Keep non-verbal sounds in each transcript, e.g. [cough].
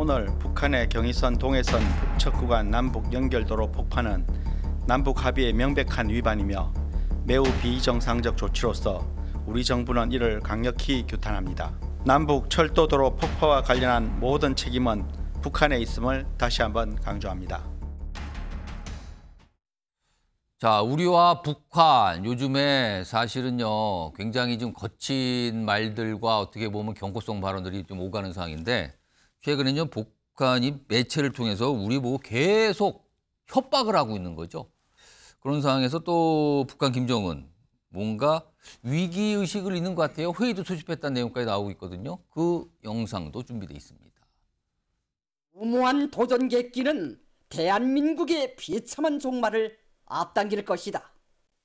오늘 북한의 경의선 동해선 북측 구간 남북 연결도로 폭파는 남북 합의의 명백한 위반이며 매우 비정상적 조치로서 우리 정부는 이를 강력히 규탄합니다. 남북 철도도로 폭파와 관련한 모든 책임은 북한에 있음을 다시 한번 강조합니다. 자, 우리와 북한 요즘에 사실은요 굉장히 좀 거친 말들과 어떻게 보면 경고성 발언들이 좀 오가는 상황인데 최근에는 북한이 매체를 통해서 우리 보고 계속 협박을 하고 있는 거죠. 그런 상황에서 또 북한 김정은 뭔가 위기 의식을 있는 것 같아요. 회의도 소집했다는 내용까지 나오고 있거든요. 그 영상도 준비되어 있습니다. 무모한 도전객기는 대한민국의 비참한 종말을 앞당길 것이다.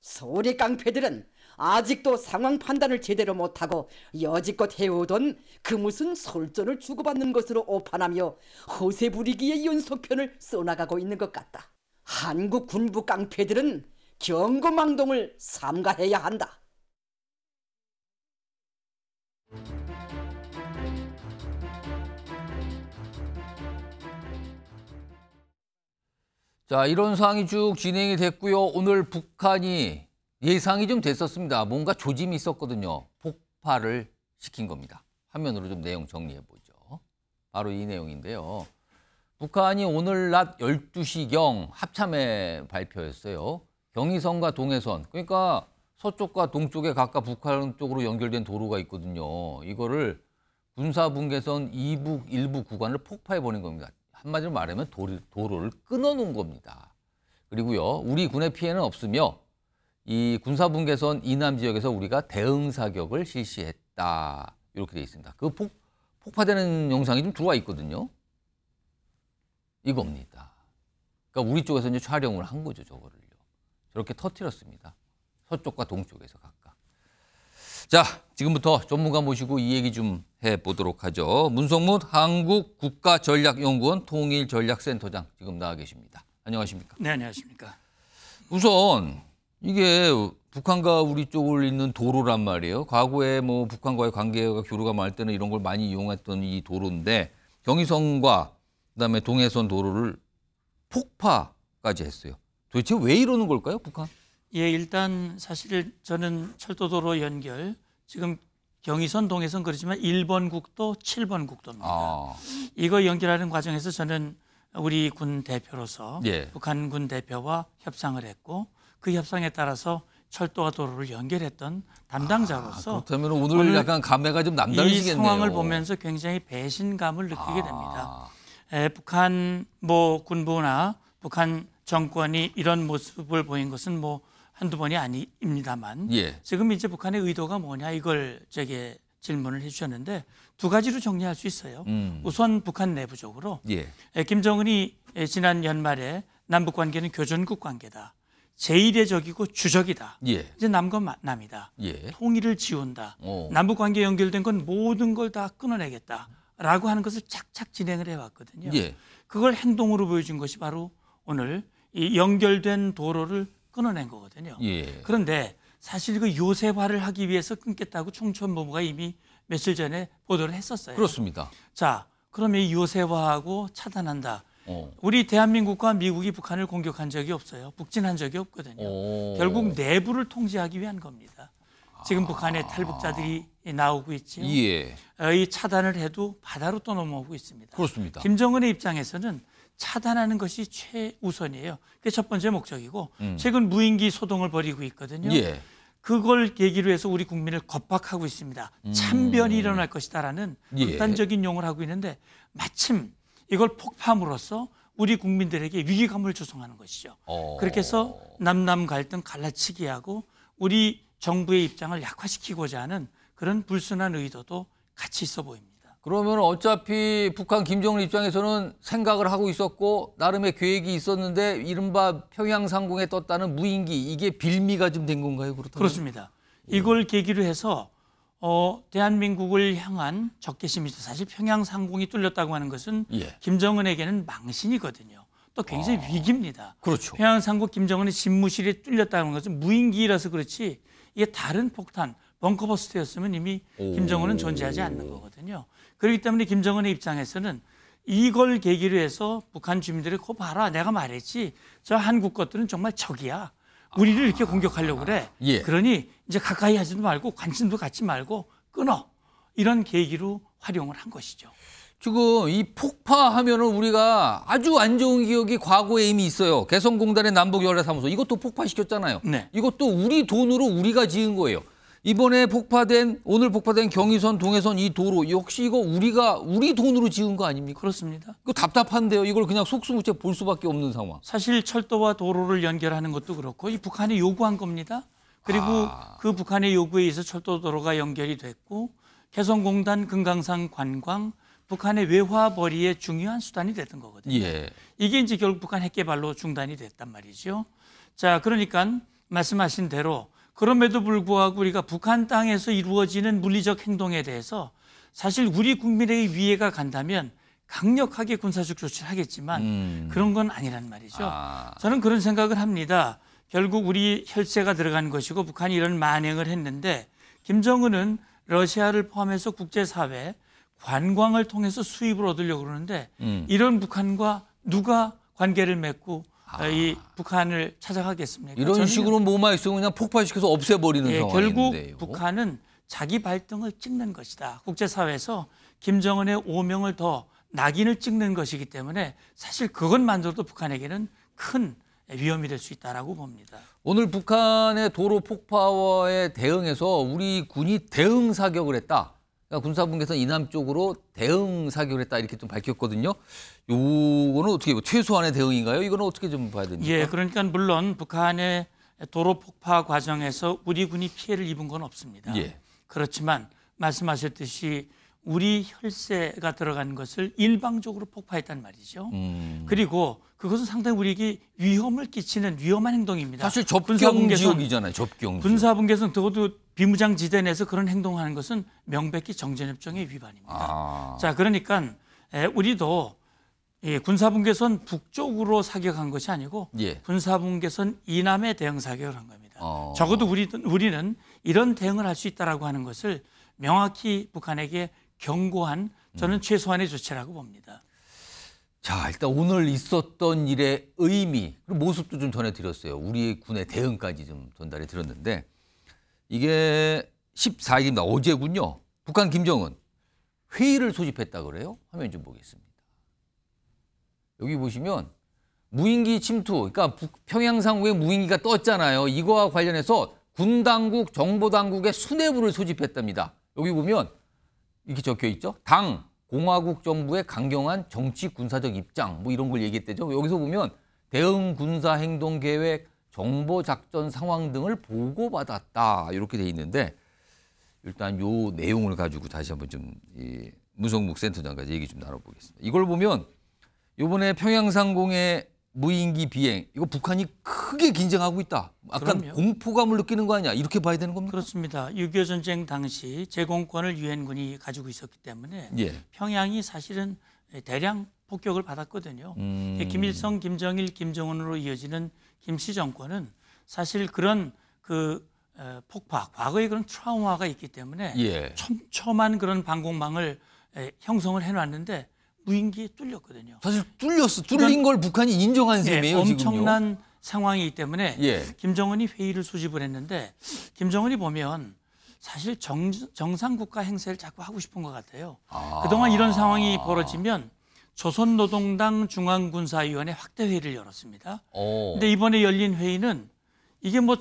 서울의 깡패들은 아직도 상황 판단을 제대로 못하고 여지껏 해오던 그 무슨 솔전을 주고받는 것으로 오판하며 허세 부리기의 연속편을 써나가고 있는 것 같다. 한국 군부 깡패들은 경고망동을 삼가해야 한다. 자, 이런 상황이 쭉 진행이 됐고요. 오늘 북한이 예상이 좀 됐었습니다. 뭔가 조짐이 있었거든요. 폭발을 시킨 겁니다. 화면으로 좀 내용 정리해 보죠. 바로 이 내용인데요. 북한이 오늘 낮 12시경 합참에 발표했어요. 경의선과 동해선, 그러니까 서쪽과 동쪽에 각각 북한 쪽으로 연결된 도로가 있거든요. 이거를 군사분계선 이북 일부 구간을 폭파해 버린 겁니다. 한마디로 말하면 도로, 도로를 끊어 놓은 겁니다. 그리고요, 우리 군의 피해는 없으며 이 군사분계선 이남 지역에서 우리가 대응 사격을 실시했다. 이렇게 되어 있습니다. 그 폭, 폭파되는 영상이 좀 들어와 있거든요. 이겁니다. 그러니까 우리 쪽에서 이제 촬영을 한 거죠, 저거를요. 저렇게 터트렸습니다. 서쪽과 동쪽에서 각각. 자, 지금부터 전문가 모시고 이 얘기 좀 해보도록 하죠. 문성문 한국국가전략연구원 통일전략센터장 지금 나와 계십니다. 안녕하십니까? 네, 안녕하십니까? 우선 이게 북한과 우리 쪽을 잇는 도로란 말이에요. 과거에 뭐 북한과의 관계가 교류가 많을 때는 이런 걸 많이 이용했던 이 도로인데 경의선과 그다음에 동해선 도로를 폭파까지 했어요. 도대체 왜 이러는 걸까요, 북한? 예, 일단 사실 저는 철도도로 연결 지금 경의선, 동해선 그렇지만 1번 국도, 7번 국도입니다. 아. 이거 연결하는 과정에서 저는 우리 군 대표로서 예. 북한 군 대표와 협상을 했고 그 협상에 따라서 철도와 도로를 연결했던 담당자로서 아, 그렇다면 오늘, 오늘, 약간 감회가 좀 남다르시겠네요. 이 상황을 보면서 굉장히 배신감을 느끼게 아. 됩니다. 아. 에, 북한 뭐 군부나 북한 정권이 이런 모습을 보인 것은 뭐 한두 번이 아닙니다만 예. 지금 이제 북한의 의도가 뭐냐 이걸 제게 질문을 해주셨는데 두 가지로 정리할 수 있어요. 음. 우선 북한 내부적으로 예. 김정은이 지난 연말에 남북 관계는 교전국 관계다. 제1의적이고 주적이다. 예. 이제 남건 남이다. 예. 통일을 지운다. 오. 어. 남북 관계 연결된 건 모든 걸 다 끊어내겠다라고 하는 것을 착착 진행을 해왔거든요. 예. 그걸 행동으로 보여준 것이 바로 오늘 이 연결된 도로를 끊어낸 거거든요. 예. 그런데 사실 그 요새화를 하기 위해서 끊겠다고 총천부가 이미 며칠 전에 보도를 했었어요. 그렇습니다. 자, 그러면 이 요새화하고 차단한다. 어. 우리 대한민국과 미국이 북한을 공격한 적이 없어요. 북진한 적이 없거든요. 오. 결국 내부를 통제하기 위한 겁니다. 지금 아. 북한의 탈북자들이 나오고 있지요. 예. 어, 이 차단을 해도 바다로 또 넘어오고 있습니다. 그렇습니다. 김정은의 입장에서는 차단하는 것이 최우선이에요. 그게 첫 번째 목적이고 음. 최근 무인기 소동을 벌이고 있거든요. 예. 그걸 계기로 해서 우리 국민을 겁박하고 있습니다. 음. 참변이 일어날 것이다라는 예. 극단적인 예. 용어를 하고 있는데 마침 이걸 폭파함으로써 우리 국민들에게 위기감을 조성하는 것이죠. 어... 그렇게 해서 남남 갈등 갈라치기하고 우리 정부의 입장을 약화시키고자 하는 그런 불순한 의도도 같이 있어 보입니다. 그러면 어차피 북한 김정은 입장에서는 생각을 하고 있었고 나름의 계획이 있었는데 이른바 평양 상공에 떴다는 무인기 이게 빌미가 좀 된 건가요? 그렇다면? 그렇습니다. 이걸 계기로 해서 어, 대한민국을 향한 적개심이죠. 사실 평양 상공이 뚫렸다고 하는 것은 예. 김정은에게는 망신이거든요. 또 굉장히 아, 위기입니다. 그렇죠. 평양 상공 김정은의 집무실이 뚫렸다는 것은 무인기라서 그렇지 이게 다른 폭탄 벙커버스트였으면 이미 오. 김정은은 존재하지 않는 거거든요. 그렇기 때문에 김정은의 입장에서는 이걸 계기로 해서 북한 주민들이 코 봐라 내가 말했지 저 한국 것들은 정말 적이야 우리를 이렇게 공격하려고 그래. 예. 그러니 이제 가까이 하지도 말고 관심도 갖지 말고 끊어. 이런 계기로 활용을 한 것이죠. 지금 이 폭파하면은 우리가 아주 안 좋은 기억이 과거에 이미 있어요. 개성공단의 남북연례사무소 이것도 폭파시켰잖아요. 네. 이것도 우리 돈으로 우리가 지은 거예요. 이번에 폭파된 오늘 폭파된 경의선 동해선 이 도로 역시 이거 우리가 우리 돈으로 지은 거 아닙니까? 그렇습니다. 이거 답답한데요. 이걸 그냥 속수무책 볼 수밖에 없는 상황. 사실 철도와 도로를 연결하는 것도 그렇고 이 북한이 요구한 겁니다. 그리고 아... 그 북한의 요구에 의해서 철도 도로가 연결이 됐고 개성공단 금강산 관광 북한의 외화벌이의 중요한 수단이 됐던 거거든요. 예. 이게 이제 결국 북한 핵개발로 중단이 됐단 말이죠. 자, 그러니까 말씀하신 대로 그럼에도 불구하고 우리가 북한 땅에서 이루어지는 물리적 행동에 대해서 사실 우리 국민에게 위해가 간다면 강력하게 군사적 조치를 하겠지만 음. 그런 건 아니란 말이죠. 아. 저는 그런 생각을 합니다. 결국 우리 혈세가 들어간 것이고 북한이 이런 만행을 했는데 김정은은 러시아를 포함해서 국제사회 관광을 통해서 수입을 얻으려고 그러는데 음. 이런 북한과 누가 관계를 맺고 아. 이 북한을 찾아가겠습니까? 이런 식으로 뭐만 있으면 그냥 폭발시켜서 없애버리는 예, 상황인데요. 결국 북한은 자기 발등을 찍는 것이다. 국제사회에서 김정은의 오명을 더 낙인을 찍는 것이기 때문에 사실 그것만으로도 북한에게는 큰 위험이 될 수있다고 봅니다. 오늘 북한의 도로 폭파에 대응해서 우리 군이 대응 사격을 했다. 그러니까 군사분계선 이남 쪽으로 대응 사격을 했다 이렇게 좀 밝혔거든요. 요거는 어떻게 뭐 최소한의 대응인가요? 이거는 어떻게 좀 봐야 됩니까? 예, 그러니까 물론 북한의 도로 폭파 과정에서 우리 군이 피해를 입은 건 없습니다. 예. 그렇지만 말씀하셨듯이 우리 혈세가 들어간 것을 일방적으로 폭파했단 말이죠. 음. 그리고 그것은 상당히 우리에게 위험을 끼치는 위험한 행동입니다. 사실 접경 지역이잖아요. 접경. 군사분계선 적어도 비무장 지대 내에서 그런 행동하는 것은 명백히 정전협정의 위반입니다. 아. 자, 그러니까 우리도 예, 군사분계선 북쪽으로 사격한 것이 아니고 예. 군사분계선 이남에 대응 사격을 한 겁니다. 어. 적어도 우리, 우리는 이런 대응을 할 수 있다라고 하는 것을 명확히 북한에게 경고한 저는 음. 최소한의 조치라고 봅니다. 자, 일단 오늘 있었던 일의 의미, 그리고 모습도 좀 전해드렸어요. 우리 군의 대응까지 좀 전달해 드렸는데 이게 14일입니다. 어제군요. 북한 김정은 회의를 소집했다 그래요? 화면 좀 보겠습니다. 여기 보시면 무인기 침투, 그러니까 평양상공에 무인기가 떴잖아요. 이거와 관련해서 군 당국, 정보 당국의 수뇌부를 소집했답니다. 여기 보면 이렇게 적혀 있죠. 당, 공화국 정부의 강경한 정치 군사적 입장 뭐 이런 걸 얘기했대죠. 여기서 보면 대응 군사 행동 계획, 정보 작전 상황 등을 보고받았다 이렇게 돼 있는데 일단 요 내용을 가지고 다시 한번 좀 이 무성목 센터장까지 얘기 좀 나눠보겠습니다. 이걸 보면 요번에 평양상공의 무인기 비행 이거 북한이 크게 긴장하고 있다. 약간 그럼요. 공포감을 느끼는 거아니냐 이렇게 봐야 되는 겁니까? 그렇습니다. 6.25 전쟁 당시 제공권을 유엔군이 가지고 있었기 때문에 예. 평양이 사실은 대량 폭격을 받았거든요. 음... 예, 김일성, 김정일, 김정은으로 이어지는 김씨 정권은 사실 그런 그 에, 폭파, 과거에 그런 트라우마가 있기 때문에 예. 촘촘한 그런 방공망을 에, 형성을 해놨는데 무인기에 뚫렸거든요. 사실 뚫렸어. 그러니까 뚫린 걸 북한이 인정한 예, 셈이에요. 예, 엄청난 지금요. 상황이기 때문에 예. 김정은이 회의를 수집을 했는데 김정은이 보면 사실 정, 정상국가 행세를 자꾸 하고 싶은 것 같아요. 아. 그동안 이런 상황이 벌어지면 조선노동당 중앙군사위원회 확대회의를 열었습니다. 그런데 이번에 열린 회의는 이게 뭐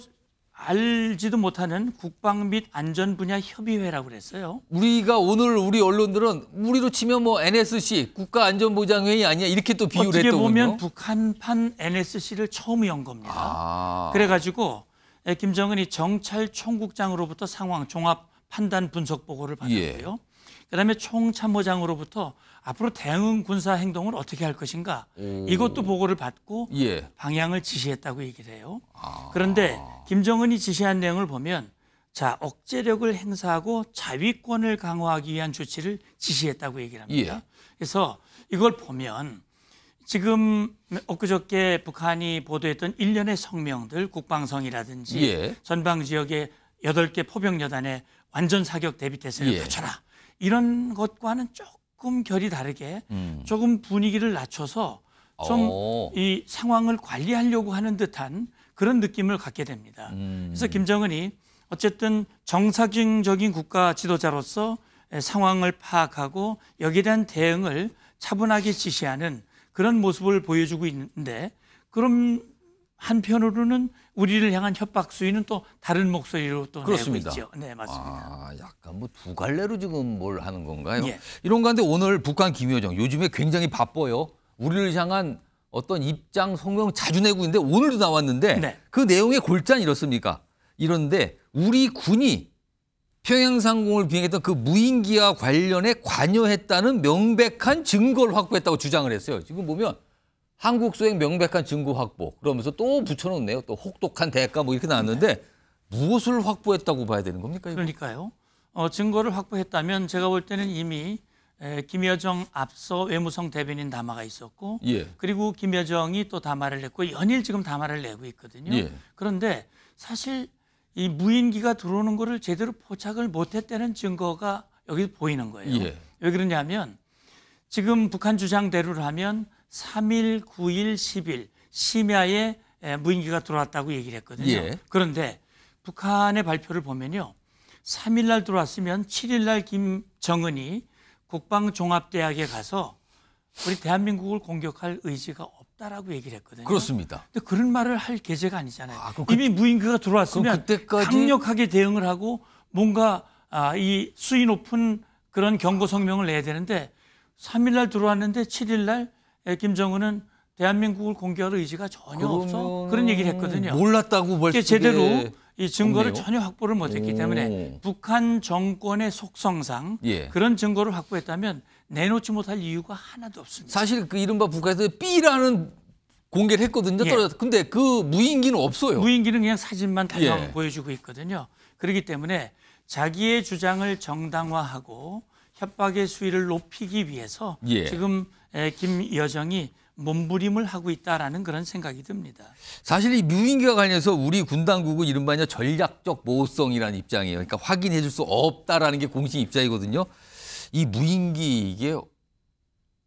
알지도 못하는 국방 및 안전 분야 협의회라고 그랬어요. 우리가 오늘 우리 언론들은 우리로 치면 뭐 NSC 국가안전보장회의 아니야 이렇게 또 비유를 했더군요. 어떻게 보면 북한판 NSC를 처음 연 겁니다. 아. 그래가지고 예, 김정은이 정찰총국장으로부터 상황 종합 판단 분석 보고를 받았고요. 예. 그다음에 총참모장으로부터 앞으로 대응 군사 행동을 어떻게 할 것인가 오. 이것도 보고를 받고 예. 방향을 지시했다고 얘기를 해요. 아. 그런데 김정은이 지시한 내용을 보면 자 억제력을 행사하고 자위권을 강화하기 위한 조치를 지시했다고 얘기를 합니다. 예. 그래서 이걸 보면 지금 엊그저께 북한이 보도했던 일련의 성명들 국방성이라든지 예. 전방 지역의 여덟 개 포병 여단의 완전 사격 대비 태세를 예. 갖춰라 이런 것과는 조금 조금 결이 다르게 음. 조금 분위기를 낮춰서 좀이 어. 상황을 관리하려고 하는 듯한 그런 느낌을 갖게 됩니다. 음. 그래서 김정은이 어쨌든 정상적인 국가 지도자로서 예, 상황을 파악하고 여기에 대한 대응을 차분하게 지시하는 그런 모습을 보여주고 있는데 그럼 한편으로는 우리를 향한 협박 수위는 또 다른 목소리로 또 그렇습니다. 내고 있죠. 네, 맞습니다. 아, 약간 뭐 두 갈래로 지금 뭘 하는 건가요? 예. 이런 건데 오늘 북한 김여정 요즘에 굉장히 바빠요. 우리를 향한 어떤 입장 성명 자주 내고 있는데 오늘도 나왔는데 네. 그 내용의 골자는 이렇습니까? 이런데 우리 군이 평양 상공을 비행했던 그 무인기와 관련해 관여했다는 명백한 증거를 확보했다고 주장을 했어요. 지금 보면 한국 수행 명백한 증거 확보 그러면서 또 붙여놓네요. 또 혹독한 대가 뭐 이렇게 나왔는데 네. 무엇을 확보했다고 봐야 되는 겁니까? 이거? 그러니까요. 어, 증거를 확보했다면 제가 볼 때는 이미 에, 김여정 앞서 외무성 대변인 담화가 있었고 예. 그리고 김여정이 또 담화를 냈고 연일 지금 담화를 내고 있거든요. 예. 그런데 사실 이 무인기가 들어오는 거를 제대로 포착을 못했다는 증거가 여기 보이는 거예요. 예. 왜 그러냐면 지금 북한 주장대로라면 3일, 9일, 10일 심야에 무인기가 들어왔다고 얘기를 했거든요. 예. 그런데 북한의 발표를 보면요. 3일 날 들어왔으면 7일 날 김정은이 국방종합대학에 가서 우리 대한민국을 공격할 의지가 없다라고 얘기를 했거든요. 그렇습니다. 근데 그런 말을 할 계제가 아니잖아요. 아, 그, 이미 무인기가 들어왔으면 그때까지... 강력하게 대응을 하고 뭔가 아, 이 수위 높은 그런 경고 성명을 내야 되는데 3일 날 들어왔는데 7일 날 예, 김정은은 대한민국을 공격할 의지가 전혀 없어 그런 얘기를 했거든요. 몰랐다고 벌써 제대로 이 증거를 없네요. 전혀 확보를 못했기 때문에 북한 정권의 속성상 예. 그런 증거를 확보했다면 내놓지 못할 이유가 하나도 없습니다. 사실 그 이른바 북한에서 B라는 공개를 했거든요. 예. 근데 그 무인기는 없어요. 무인기는 그냥 사진만 달랑 예. 보여주고 있거든요. 그렇기 때문에 자기의 주장을 정당화하고 협박의 수위를 높이기 위해서 예. 지금 김여정이 몸부림을 하고 있다라는 그런 생각이 듭니다. 사실 이 뮤인기와 관련해서 우리 군 당국은 이른바 전략적 모호성이라는 입장이에요. 그러니까 확인해 줄 수 없다라는 게 공식 입장이거든요. 이 무인기 이게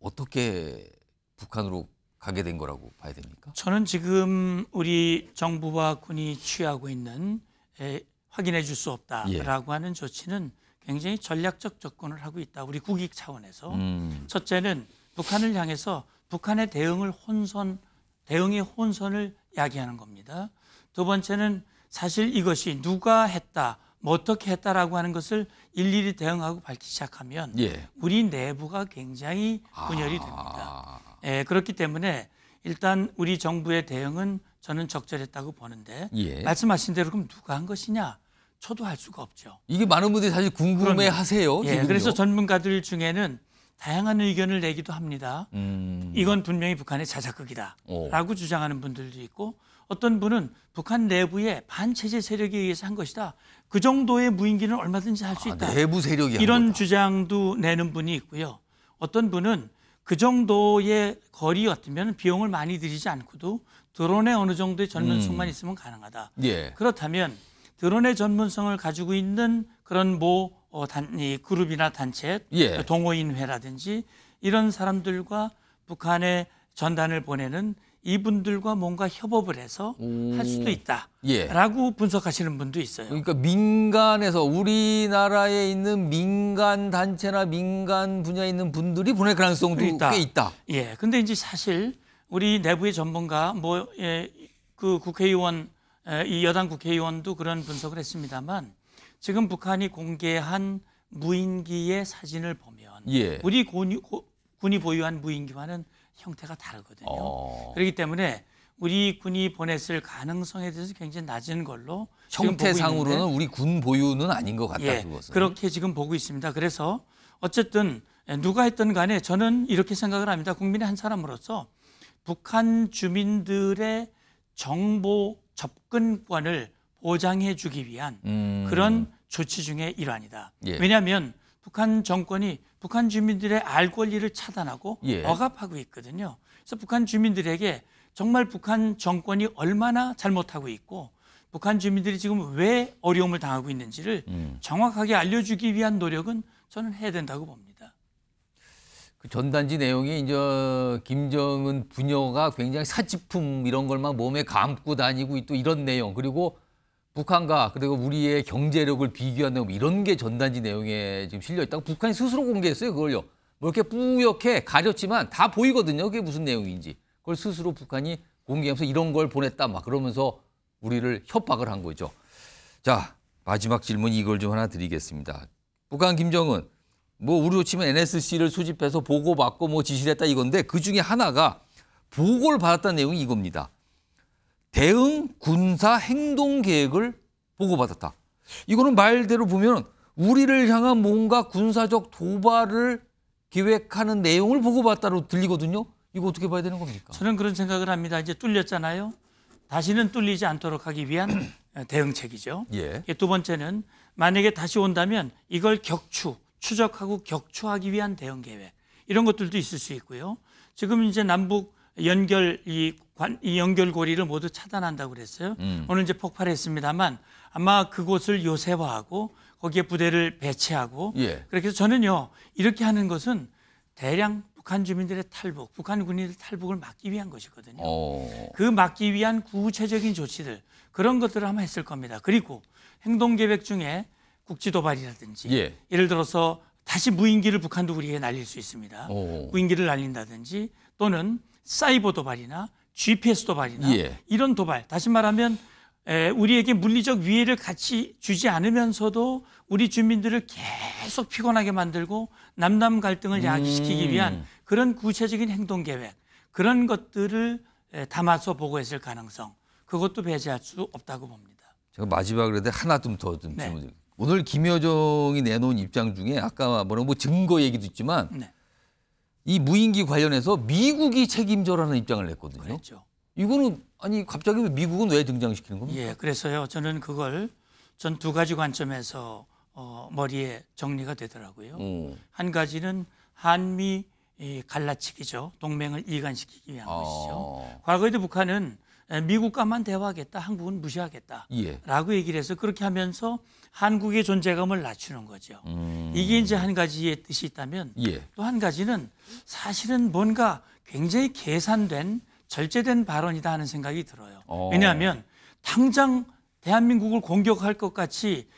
어떻게 북한으로 가게 된 거라고 봐야 됩니까? 저는 지금 우리 정부와 군이 취하고 있는 에, 확인해 줄 수 없다라고 예. 하는 조치는 굉장히 전략적 접근을 하고 있다. 우리 국익 차원에서 음. 첫째는 북한을 향해서 북한의 대응을 혼선 대응의 혼선을 야기하는 겁니다. 두 번째는 사실 이것이 누가 했다, 뭐 어떻게 했다라고 하는 것을 일일이 대응하고 밝히기 시작하면 예. 우리 내부가 굉장히 분열이 됩니다. 아. 예, 그렇기 때문에 일단 우리 정부의 대응은 저는 적절했다고 보는데 예. 말씀하신 대로 그럼 누가 한 것이냐 저도 할 수가 없죠. 이게 많은 분들이 사실 궁금해 하세요. 예, 그래서 전문가들 중에는 다양한 의견을 내기도 합니다. 음. 이건 분명히 북한의 자작극이다. 라고 주장하는 분들도 있고 어떤 분은 북한 내부의 반체제 세력에 의해서 한 것이다. 그 정도의 무인기는 얼마든지 할수 아, 있다. 아, 내부 세력이 이런 주장도 내는 분이 있고요. 어떤 분은 그 정도의 거리였으면 비용을 많이 들이지 않고도 드론에 어느 정도의 전면성만 음. 있으면 가능하다. 예. 그렇다면 드론의 전문성을 가지고 있는 그런 뭐 어, 단, 이 그룹이나 단체, 예. 동호인회라든지 이런 사람들과 북한에 전단을 보내는 이분들과 뭔가 협업을 해서 음... 할 수도 있다라고 예. 분석하시는 분도 있어요. 그러니까 민간에서 우리나라에 있는 민간 단체나 민간 분야에 있는 분들이 보낼 가능성도 있다. 꽤 있다. 예. 근데 이제 사실 우리 내부의 전문가 뭐그 예, 그 국회의원 이 여당 국회의원도 그런 분석을 했습니다만 지금 북한이 공개한 무인기의 사진을 보면 예. 우리 군이, 군이, 보유한 무인기와는 형태가 다르거든요. 어. 그렇기 때문에 우리 군이 보냈을 가능성에 대해서 굉장히 낮은 걸로 형태상으로는 우리 군 보유는 아닌 것 같다 예, 그것은 그렇게 지금 보고 있습니다. 그래서 어쨌든 누가 했던 간에 저는 이렇게 생각을 합니다. 국민의 한 사람으로서 북한 주민들의 정보 접근권을 보장해 주기 위한 음. 그런 조치 중의 일환이다. 예. 왜냐하면 북한 정권이 북한 주민들의 알 권리를 차단하고 예. 억압하고 있거든요. 그래서 북한 주민들에게 정말 북한 정권이 얼마나 잘못하고 있고 북한 주민들이 지금 왜 어려움을 당하고 있는지를 음. 정확하게 알려주기 위한 노력은 저는 해야 된다고 봅니다. 그 전단지 내용이 이제 김정은 부녀가 굉장히 사치품 이런 걸 막 몸에 감고 다니고 또 이런 내용 그리고 북한과 그리고 우리의 경제력을 비교하는용 뭐 이런 게 전단지 내용에 지금 실려 있다고 북한이 스스로 공개했어요 그걸요 뭐 이렇게 뿌옇게 가렸지만 다 보이거든요 그게 무슨 내용인지 그걸 스스로 북한이 공개하면서 이런 걸 보냈다 막 그러면서 우리를 협박을 한 거죠 자 마지막 질문 이걸 좀 하나 드리겠습니다 북한 김정은 뭐 우리로 치면 NSC를 수집해서 보고받고 뭐 지시를 했다 이건데 그중에 하나가 보고를 받았다는 내용이 이겁니다. 대응 군사 행동 계획을 보고받았다. 이거는 말대로 보면 우리를 향한 뭔가 군사적 도발을 계획하는 내용을 보고받다로 았 들리거든요. 이거 어떻게 봐야 되는 겁니까? 저는 그런 생각을 합니다. 이제 뚫렸잖아요. 다시는 뚫리지 않도록 하기 위한 [clears throat] 대응책이죠. 예. 두 번째는 만약에 다시 온다면 이걸 격추, 추적하고 격추하기 위한 대응 계획 이런 것들도 있을 수 있고요. 지금 이제 남북 연결 이, 관, 이 연결고리를 모두 차단한다고 그랬어요. 음. 오늘 이제 폭발했습니다만 아마 그곳을 요새화하고 거기에 부대를 배치하고 예. 그렇게 해서 저는요 이렇게 하는 것은 대량 북한 주민들의 탈북, 북한 군인들 탈북을 막기 위한 것이거든요. 오. 어. 그 막기 위한 구체적인 조치들 그런 것들을 아마 했을 겁니다. 그리고 행동 계획 중에 국지 도발이라든지 예. 를 들어서 다시 무인기를 북한도 우리에 게 날릴 수 있습니다. 오. 무인기를 날린다든지 또는 사이버 도발이나 GPS 도발이나 예. 이런 도발 다시 말하면 우리에게 물리적 위해를 같이 주지 않으면서도 우리 주민들을 계속 피곤하게 만들고 남남 갈등을 야기시키기 음. 위한 그런 구체적인 행동 계획 그런 것들을 담아서 보고했을 가능성 그것도 배제할 수 없다고 봅니다. 제가 마지막으로 하나 좀더좀 네. 질문 네. 오늘 김여정이 내놓은 입장 중에 아까 뭐라고 뭐 증거 얘기도 있지만 네. 이 무인기 관련해서 미국이 책임져라는 입장을 냈거든요. 그랬죠. 이거는 아니 갑자기 미국은 왜 등장시키는 겁니까? 예, 그래서요. 저는 그걸 전 두 가지 관점에서 어, 머리에 정리가 되더라고요. 오. 한 가지는 한미 이 갈라치기죠. 동맹을 일관시키기 위한 아. 것이죠. 과거에도 북한은 미국과만 대화하겠다, 한국은 무시하겠다라고 예. 얘기를 해서 그렇게 하면서 한국의 존재감을 낮추는 거죠. 음. 이게 이제 한 가지의 뜻이 있다면 예. 또한 가지는 사실은 뭔가 굉장히 계산된 절제된 발언이다 하는 생각이 들어요. 어. 왜냐하면 당장 대한민국을 공격할 것 같이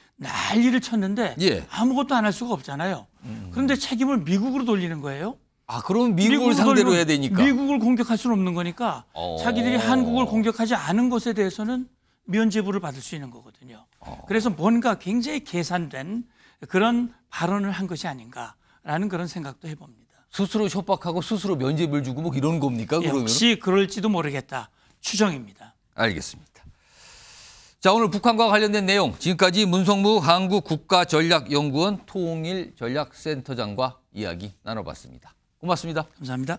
난리를 쳤는데 예. 아무것도 안 할 수가 없잖아요. 음. 그런데 책임을 미국으로 돌리는 거예요. 아, 그럼 미국을, 미국을 상대로 해야 되니까. 미국을 공격할 수는 없는 거니까 어. 자기들이 한국을 공격하지 않은 것에 대해서는 면제부를 받을 수 있는 거거든요. 어. 그래서 뭔가 굉장히 계산된 그런 발언을 한 것이 아닌가라는 그런 생각도 해봅니다. 스스로 협박하고 스스로 면제부를 주고 뭐 이런 겁니까? 예, 그러면? 역시 그럴지도 모르겠다. 추정입니다. 알겠습니다. 자 오늘 북한과 관련된 내용 지금까지 문성무 한국 국가전략연구원 통일전략센터장과 이야기 나눠봤습니다. 고맙습니다. 감사합니다.